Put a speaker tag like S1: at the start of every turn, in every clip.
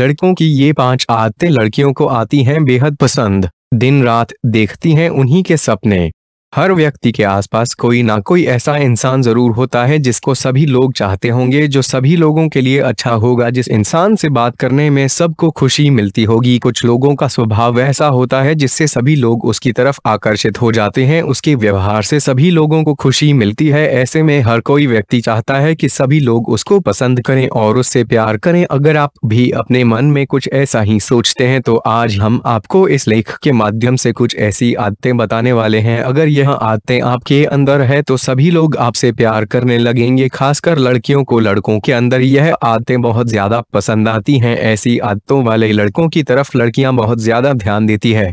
S1: लड़कों की ये पांच आदतें लड़कियों को आती हैं बेहद पसंद दिन रात देखती हैं उन्हीं के सपने हर व्यक्ति के आसपास कोई ना कोई ऐसा इंसान जरूर होता है जिसको सभी लोग चाहते होंगे जो सभी लोगों के लिए अच्छा होगा जिस इंसान से बात करने में सबको खुशी मिलती होगी कुछ लोगों का स्वभाव ऐसा होता है जिससे सभी लोग उसकी तरफ आकर्षित हो जाते हैं उसके व्यवहार से सभी लोगों को खुशी मिलती है ऐसे में हर कोई व्यक्ति चाहता है कि सभी लोग उसको पसंद करें और उससे प्यार करें अगर आप भी अपने मन में कुछ ऐसा ही सोचते हैं तो आज हम आपको इस लेख के माध्यम से कुछ ऐसी आदतें बताने वाले हैं अगर ये यह आदतें आपके अंदर है तो सभी लोग आपसे प्यार करने लगेंगे खासकर लड़कियों को लड़कों के अंदर यह आदतें बहुत ज्यादा पसंद आती हैं ऐसी आदतों वाले लड़कों की तरफ लड़कियां बहुत ज्यादा ध्यान देती है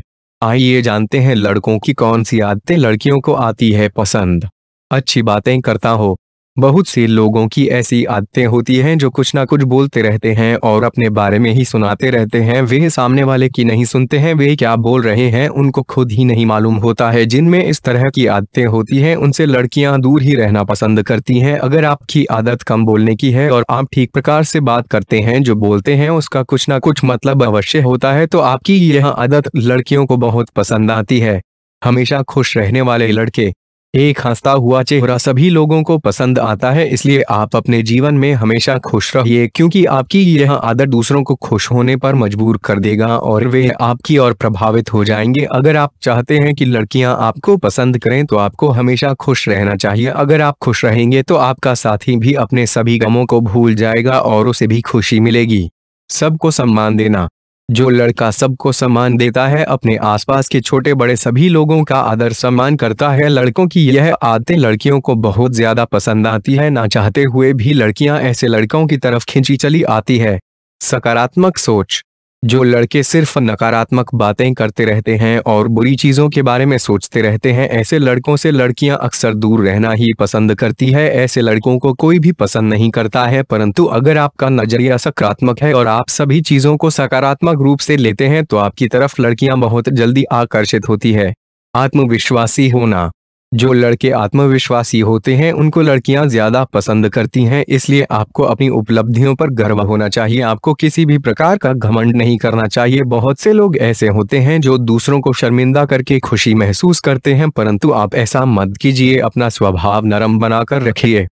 S1: आइए जानते हैं लड़कों की कौन सी आदतें लड़कियों को आती है पसंद अच्छी बातें करता हो बहुत से लोगों की ऐसी आदतें होती हैं जो कुछ ना कुछ बोलते रहते हैं और अपने बारे में ही सुनाते रहते हैं वे सामने वाले की नहीं सुनते हैं वे क्या बोल रहे हैं उनको खुद ही नहीं मालूम होता है जिनमें इस तरह की आदतें होती हैं उनसे लड़कियां दूर ही रहना पसंद करती हैं अगर आपकी आदत कम बोलने की है और आप ठीक प्रकार से बात करते हैं जो बोलते हैं उसका कुछ ना कुछ मतलब अवश्य होता है तो आपकी यह आदत लड़कियों को बहुत पसंद आती है हमेशा खुश रहने वाले लड़के एक हंसता हुआ चेहरा सभी लोगों को पसंद आता है इसलिए आप अपने जीवन में हमेशा खुश रहिए क्योंकि आपकी यह आदत दूसरों को खुश होने पर मजबूर कर देगा और वे आपकी ओर प्रभावित हो जाएंगे अगर आप चाहते हैं कि लड़कियां आपको पसंद करें तो आपको हमेशा खुश रहना चाहिए अगर आप खुश रहेंगे तो आपका साथी भी अपने सभी गमों को भूल जाएगा और उसे भी खुशी मिलेगी सबको सम्मान देना जो लड़का सबको सम्मान देता है अपने आसपास के छोटे बड़े सभी लोगों का आदर सम्मान करता है लड़कों की यह आदतें लड़कियों को बहुत ज्यादा पसंद आती है ना चाहते हुए भी लड़कियां ऐसे लड़कों की तरफ खींची चली आती है सकारात्मक सोच जो लड़के सिर्फ नकारात्मक बातें करते रहते हैं और बुरी चीज़ों के बारे में सोचते रहते हैं ऐसे लड़कों से लड़कियां अक्सर दूर रहना ही पसंद करती है ऐसे लड़कों को कोई भी पसंद नहीं करता है परंतु अगर आपका नज़रिया सकारात्मक है और आप सभी चीज़ों को सकारात्मक रूप से लेते हैं तो आपकी तरफ लड़कियां बहुत जल्दी आकर्षित होती है आत्मविश्वासी होना जो लड़के आत्मविश्वासी होते हैं उनको लड़कियां ज्यादा पसंद करती हैं इसलिए आपको अपनी उपलब्धियों पर गर्व होना चाहिए आपको किसी भी प्रकार का घमंड नहीं करना चाहिए बहुत से लोग ऐसे होते हैं जो दूसरों को शर्मिंदा करके खुशी महसूस करते हैं परंतु आप ऐसा मत कीजिए अपना स्वभाव नरम बनाकर रखिए